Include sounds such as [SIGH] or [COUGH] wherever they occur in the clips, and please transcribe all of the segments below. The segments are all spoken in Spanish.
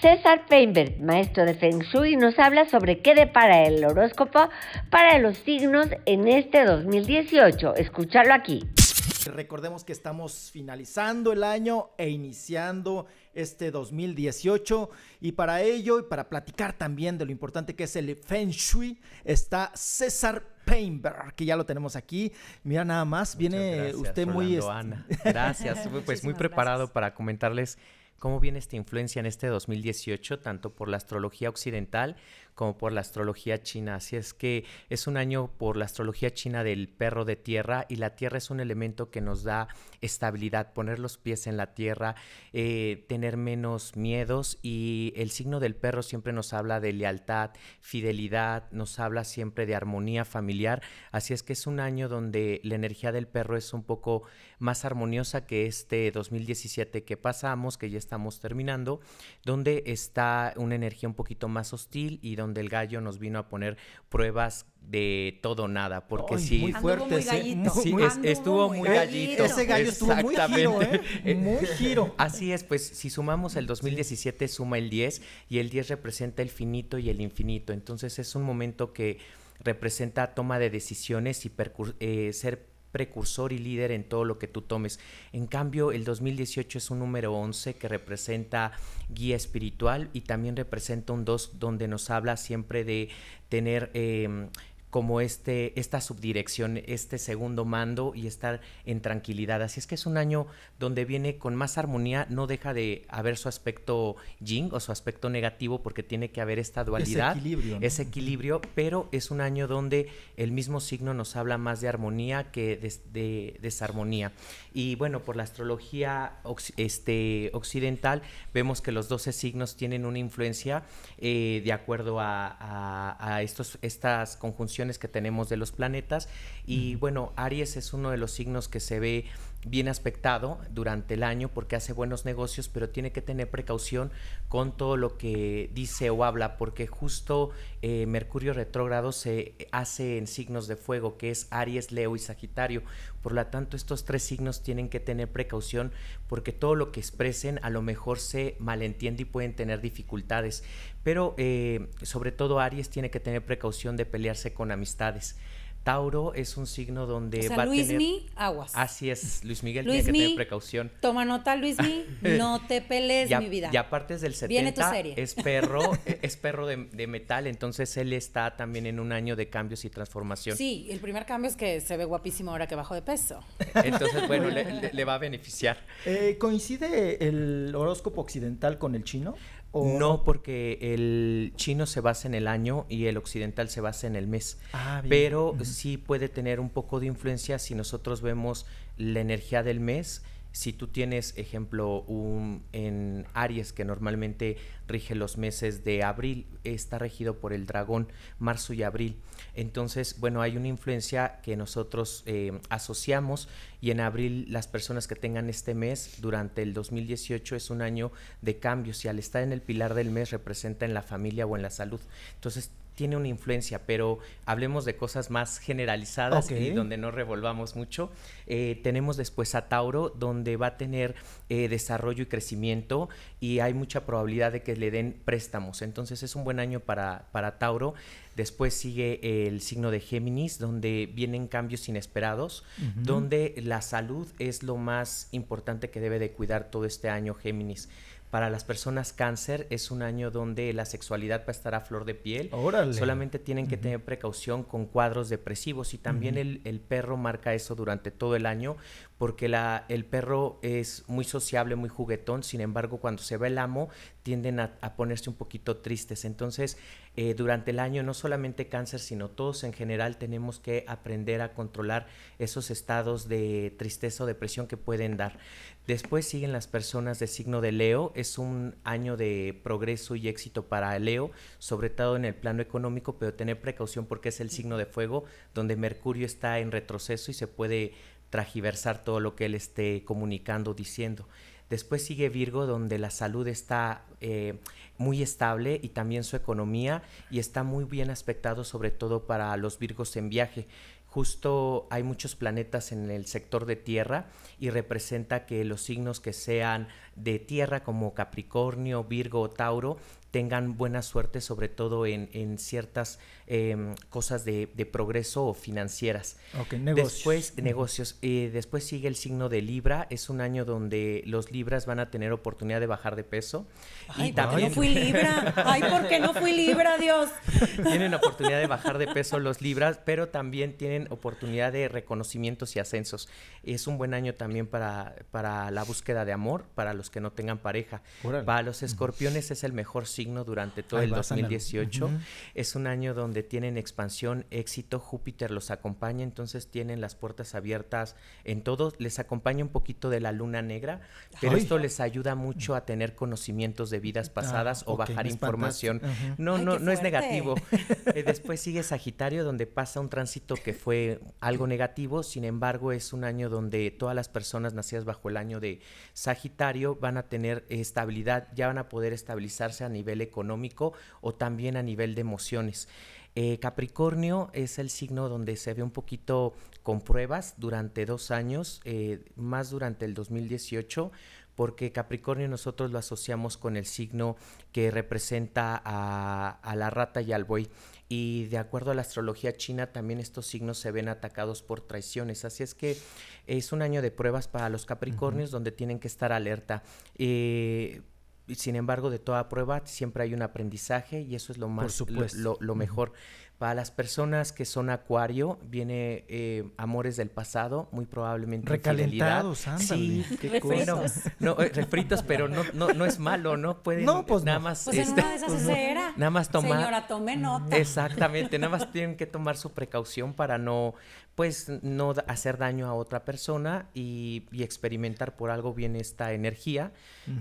César Painberg, maestro de Feng Shui, nos habla sobre qué depara el horóscopo para los signos en este 2018. Escucharlo aquí. Recordemos que estamos finalizando el año e iniciando este 2018 y para ello y para platicar también de lo importante que es el Feng Shui está César Painberg, que ya lo tenemos aquí. Mira nada más, viene usted muy... Ana. [LAUGHS] Gracias, pues muy preparado para comentarles ¿Cómo viene esta influencia en este 2018, tanto por la astrología occidental como por la astrología china. Así es que es un año por la astrología china del perro de tierra y la tierra es un elemento que nos da estabilidad, poner los pies en la tierra, eh, tener menos miedos y el signo del perro siempre nos habla de lealtad, fidelidad, nos habla siempre de armonía familiar. Así es que es un año donde la energía del perro es un poco más armoniosa que este 2017 que pasamos, que ya estamos terminando, donde está una energía un poquito más hostil y donde donde el gallo nos vino a poner pruebas de todo nada, porque si sí, fuerte, estuvo muy gallito. Ese gallo estuvo muy giro, ¿eh? muy [LAUGHS] Así es, pues si sumamos el 2017 suma el 10 y el 10 representa el finito y el infinito, entonces es un momento que representa toma de decisiones y eh, ser precursor y líder en todo lo que tú tomes. En cambio, el 2018 es un número 11 que representa guía espiritual y también representa un 2 donde nos habla siempre de tener... Eh, como este, esta subdirección, este segundo mando y estar en tranquilidad. Así es que es un año donde viene con más armonía, no deja de haber su aspecto yin o su aspecto negativo porque tiene que haber esta dualidad, ese equilibrio, pero es un año donde el mismo signo nos habla más de armonía que de, desarmonía. Y bueno, por la astrología este, occidental vemos que los 12 signos tienen una influencia eh, de acuerdo a, a estos, estas conjunciones que tenemos de los planetas. Y bueno, Aries es uno de los signos que se ve bien aspectado durante el año porque hace buenos negocios, pero tiene que tener precaución con todo lo que dice o habla, porque justo eh, Mercurio retrógrado se hace en signos de fuego, que es Aries, Leo y Sagitario. Por lo tanto, estos tres signos tienen que tener precaución porque todo lo que expresen a lo mejor se malentiende y pueden tener dificultades. Pero eh, sobre todo Aries tiene que tener precaución de pelearse con amistades. Tauro es un signo donde va Luis a tener... Mi, aguas. Así es, Luis Miguel tiene que tener precaución. Toma nota, Luis Mi, [LAUGHS] no te pelees mi vida. Y aparte es del 70, Viene tu serie. es perro, e, es perro de, metal, entonces él está también en un año de cambios y transformación. Sí, el primer cambio es que se ve guapísimo ahora que bajó de peso. Entonces, bueno, le, va a beneficiar. Eh, ¿Coincide el horóscopo occidental con el chino? No, porque el chino se basa en el año y el occidental se basa en el mes. Ah, Pero sí puede tener un poco de influencia si nosotros vemos la energía del mes si tú tienes, ejemplo, un, en Aries, que normalmente rige los meses de abril, está regido por el dragón, marzo y abril. Entonces, bueno, hay una influencia que nosotros eh, asociamos y en abril las personas que tengan este mes durante el 2018 es un año de cambios y al estar en el pilar del mes representa en la familia o en la salud. Entonces, tiene una influencia, pero hablemos de cosas más generalizadas y donde no revolvamos mucho. Eh, tenemos después a Tauro, donde va a tener eh, desarrollo y crecimiento y hay mucha probabilidad de que le den préstamos. Entonces es un buen año para, para Tauro. Después sigue el signo de Géminis, donde vienen cambios inesperados, donde la salud es lo más importante que debe de cuidar todo este año Géminis para las personas cáncer es un año donde la sexualidad va a estar a flor de piel. Órale. Solamente tienen que tener precaución con cuadros depresivos y también el, el, perro marca eso durante todo el año porque la, el perro es muy sociable, muy juguetón, sin embargo cuando se ve el amo tienden a, ponerse un poquito tristes. Entonces eh, durante el año no solamente cáncer, sino todos en general tenemos que aprender a controlar esos estados de tristeza o depresión que pueden dar. Después siguen las personas de signo de Leo, es un año de progreso y éxito para Leo, sobre todo en el plano económico, pero tener precaución porque es el signo de fuego donde Mercurio está en retroceso y se puede tragiversar todo lo que él esté comunicando, diciendo. Después sigue Virgo, donde la salud está eh, muy estable y también su economía y está muy bien aspectado, sobre todo para los Virgos en viaje. Justo hay muchos planetas en el sector de tierra y representa que los signos que sean de tierra como Capricornio, Virgo o Tauro tengan buena suerte, sobre todo en, en ciertas em, cosas de, de, progreso o financieras. ok negocios. Después, negocios. Eh, después sigue el signo de Libra. Es un año donde los Libras van a tener oportunidad de bajar de peso. Ay, y también... no fui Libra. Ay, ¿por qué no fui Libra, Dios? tienen oportunidad de bajar de peso los Libras, pero también tienen oportunidad de reconocimientos y ascensos. Es un buen año también para, para la búsqueda de amor, para los que no tengan pareja. va Para los escorpiones es el mejor signo signo durante todo el 2018. Es un año donde tienen expansión, éxito, Júpiter los acompaña, entonces tienen las puertas abiertas en todo. Les acompaña un poquito de la luna negra, pero esto les ayuda mucho a tener conocimientos de vidas ah, pasadas o bajar información. No, no, no es negativo. [LAUGHS] Eh, después sigue Sagitario, donde pasa un tránsito que fue algo negativo, sin embargo es un año donde todas las personas nacidas bajo el año de Sagitario van a tener estabilidad, ya van a poder estabilizarse a nivel económico o también a nivel de emociones. Eh, Capricornio es el signo donde se ve un poquito con pruebas durante dos años, eh, más durante el 2018, porque Capricornio nosotros lo asociamos con el signo que representa a, la rata y al buey. Y de acuerdo a la astrología china, también estos signos se ven atacados por traiciones. Así es que es un año de pruebas para los Capricornios donde tienen que estar alerta. Eh, sin embargo, de toda prueba siempre hay un aprendizaje y eso es lo más, lo, mejor. Para las personas que son acuario, viene eh, amores del pasado, muy probablemente. Recalentados, Sí, qué [LAUGHS] no, eh, refritos, pero no, no, es malo, ¿no? Pueden no, pues nada más. en una de este, esas era. Nada más tomar. Señora, tome mm. nota. Exactamente, nada más [LAUGHS] tienen que tomar su precaución para no, pues, no hacer daño a otra persona y, experimentar por algo bien esta energía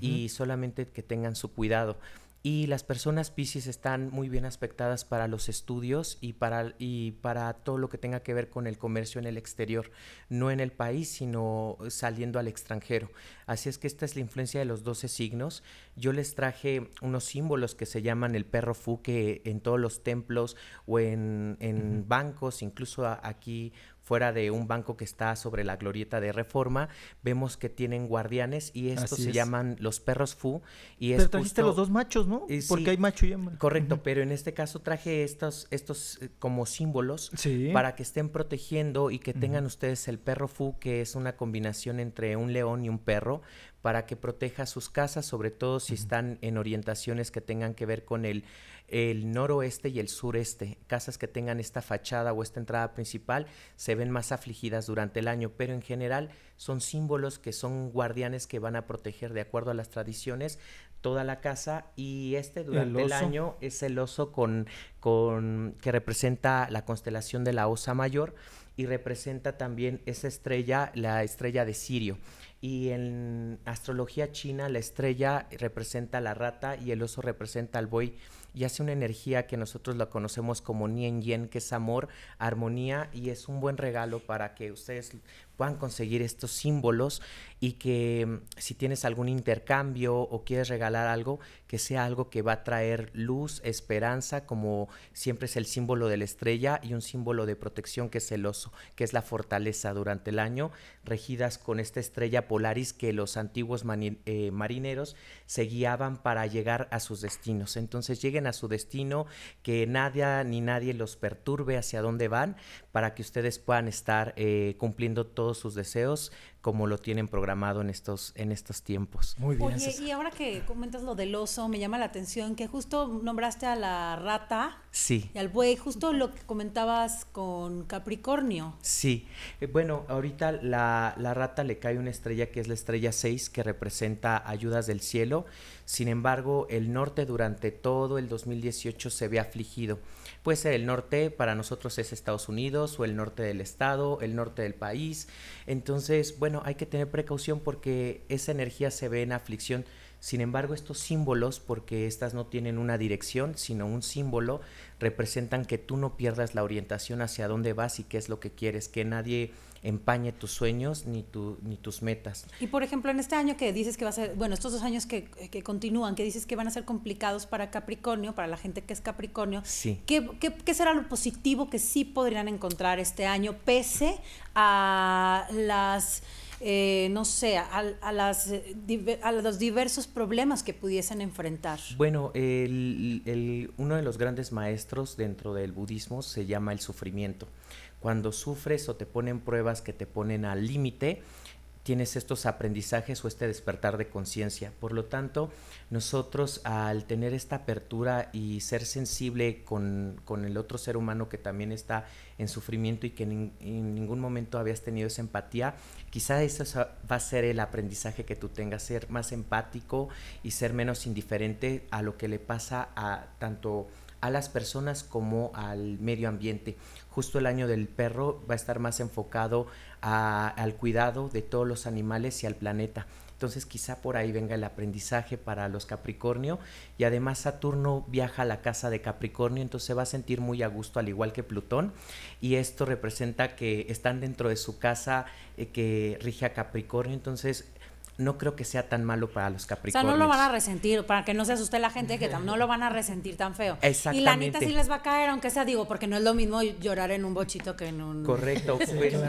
y solamente que tengan su cuidado. Y las personas Pisces están muy bien aspectadas para los estudios y para, y para todo lo que tenga que ver con el comercio en el exterior, no en el país, sino saliendo al extranjero. Así es que esta es la influencia de los 12 signos. Yo les traje unos símbolos que se llaman el perro fuque en todos los templos o en, bancos, incluso aquí fuera de un banco que está sobre la glorieta de Reforma, vemos que tienen guardianes y estos se llaman los perros Fu. Y pero trajiste los dos machos, ¿no? Eh, Porque hay macho y hembra. Correcto, pero en este caso traje estos, estos eh, como símbolos para que estén protegiendo y que tengan ustedes el perro Fu, que es una combinación entre un león y un perro, para que proteja sus casas, sobre todo si están en orientaciones que tengan que ver con el, el noroeste y el sureste. Casas que tengan esta fachada o esta entrada principal se ven más afligidas durante el año, pero en general son símbolos que son guardianes que van a proteger de acuerdo a las tradiciones toda la casa y este durante el, año es el oso con, con que representa la constelación de la osa mayor y representa también esa estrella, la estrella de Sirio. Y en astrología china la estrella representa la rata y el oso representa al buey y hace una energía que nosotros la conocemos como Nien Yen, que es amor, armonía, y es un buen regalo para que ustedes puedan conseguir estos símbolos y que mm, si tienes algún intercambio o quieres regalar algo, que sea algo que va a traer luz, esperanza, como siempre es el símbolo de la estrella y un símbolo de protección que es el oso, que es la fortaleza durante el año, regidas con esta estrella Polaris que los antiguos eh, marineros se guiaban para llegar a sus destinos. Entonces lleguen a su destino, que nadie ni nadie los perturbe hacia dónde van, para que ustedes puedan estar eh, cumpliendo todos sus deseos como lo tienen programado en estos, en estos tiempos. Muy bien. Oye, y ahora que comentas lo del oso, me llama la atención que justo nombraste a la rata sí. y al buey, justo lo que comentabas con Capricornio. Sí, eh, bueno, ahorita la, la rata le cae una estrella que es la estrella 6 que representa ayudas del cielo, sin embargo el norte durante todo el 2018 se ve afligido. pues ser el norte, para nosotros es Estados Unidos, o el norte del estado, el norte del país. Entonces, bueno, hay que tener precaución porque esa energía se ve en aflicción sin embargo, estos símbolos, porque estas no tienen una dirección, sino un símbolo, representan que tú no pierdas la orientación hacia dónde vas y qué es lo que quieres, que nadie empañe tus sueños ni, tu, ni tus metas. Y por ejemplo, en este año que dices que va a ser, bueno, estos dos años que, continúan, que dices que van a ser complicados para Capricornio, para la gente que es Capricornio, sí. ¿qué, qué, qué será lo positivo que sí podrían encontrar este año pese a las eh, no sé, a, a, las, eh, a, los diversos problemas que pudiesen enfrentar? Bueno, uno de los grandes maestros dentro del budismo se llama el sufrimiento. Cuando sufres o te ponen pruebas que te ponen al límite, tienes estos aprendizajes o este despertar de conciencia. Por lo tanto, nosotros al tener esta apertura y ser sensible con, con, el otro ser humano que también está en sufrimiento y que en, ningún momento habías tenido esa empatía, quizá eso va a ser el aprendizaje que tú tengas, ser más empático y ser menos indiferente a lo que le pasa a tanto a las personas como al medio ambiente. Justo el año del perro va a estar más enfocado al cuidado de todos los animales y al planeta. Entonces quizá por ahí venga el aprendizaje para los Capricornio y además Saturno viaja a la casa de Capricornio, entonces se va a sentir muy a gusto al igual que Plutón y esto representa que están dentro de su casa eh, que rige a Capricornio, entonces no creo que sea tan malo para los Capricornios. O sea, no lo van a resentir, para que no se asuste la gente, que no lo van a resentir tan feo. Exactamente. Y la neta sí les va a caer, aunque sea, digo, porque no es lo mismo llorar en un bochito que en un... Correcto.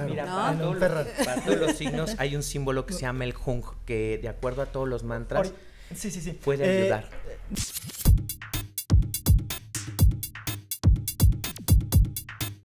mira, para, todos los, signos [LAUGHS] hay un símbolo que se llama el jung, que de acuerdo a todos los mantras sí, sí, puede eh, ayudar.